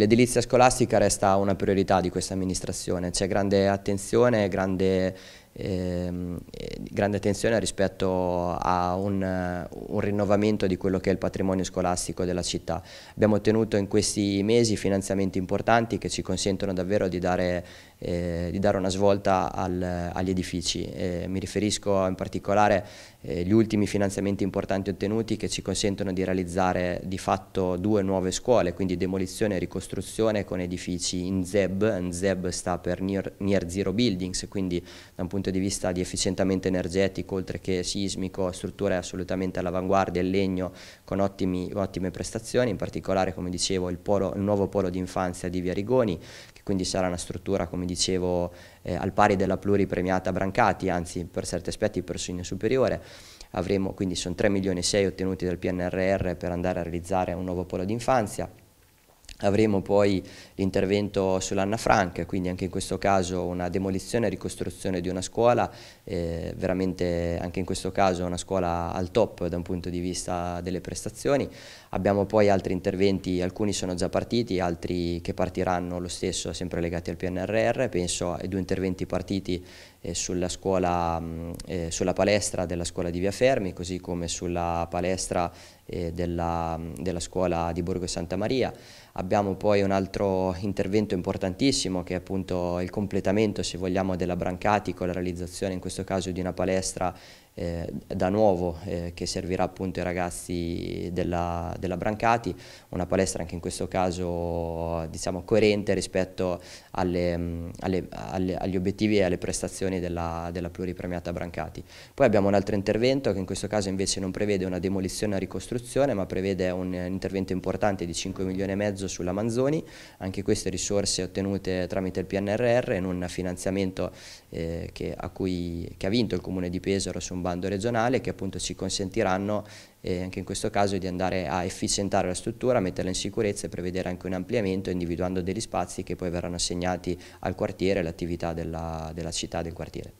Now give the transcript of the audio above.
L'edilizia scolastica resta una priorità di questa amministrazione, c'è grande attenzione, grande ehm, eh, grande attenzione rispetto a un, eh, un, rinnovamento di quello che è il patrimonio scolastico della città. Abbiamo ottenuto in questi mesi finanziamenti importanti che ci consentono davvero di dare, eh, di dare una svolta al, agli edifici. Eh, mi riferisco in particolare agli eh, ultimi finanziamenti importanti ottenuti che ci consentono di realizzare di fatto due nuove scuole, quindi demolizione e ricostruzione con edifici in ZEB, in ZEB sta per near, near Zero Buildings, quindi da un punto punto di vista di efficientamento energetico oltre che sismico, strutture assolutamente all'avanguardia, il legno con ottimi, ottime prestazioni, in particolare come dicevo il, polo, il nuovo polo di infanzia di Via Rigoni che quindi sarà una struttura come dicevo eh, al pari della pluripremiata Brancati, anzi per certi aspetti persino superiore. Avremo, quindi sono 3 milioni e 6 ottenuti dal PNRR per andare a realizzare un nuovo polo d'infanzia. Avremo poi l'intervento sull'Anna Frank, quindi anche in questo caso una demolizione e ricostruzione di una scuola, eh, veramente anche in questo caso una scuola al top da un punto di vista delle prestazioni. Abbiamo poi altri interventi, alcuni sono già partiti, altri che partiranno lo stesso, sempre legati al PNRR, penso ai due interventi partiti eh, sulla, scuola, mm, eh, sulla palestra della scuola di Via Fermi, così come sulla palestra eh, della, mm, della, scuola di Borgo e Santa Maria. Abbiamo Abbiamo poi un altro intervento importantissimo che è appunto il completamento, se vogliamo, della Brancati con la realizzazione in questo caso di una palestra eh, da nuovo eh, che servirà appunto ai ragazzi della, della, Brancati, una palestra anche in questo caso diciamo coerente rispetto alle, mh, mm, alle, alle, agli obiettivi e alle prestazioni della, della pluripremiata Brancati. Poi abbiamo un altro intervento che in questo caso invece non prevede una demolizione e ricostruzione ma prevede un intervento importante di 5 milioni e mezzo sulla Manzoni, anche queste risorse ottenute tramite il PNRR in un finanziamento eh, che, cui, che, ha vinto il Comune di Pesaro su un un bando regionale che appunto ci consentiranno eh, anche in questo caso di andare a efficientare la struttura, metterla in sicurezza e prevedere anche un ampliamento individuando degli spazi che poi verranno assegnati al quartiere e all'attività della, della città del quartiere.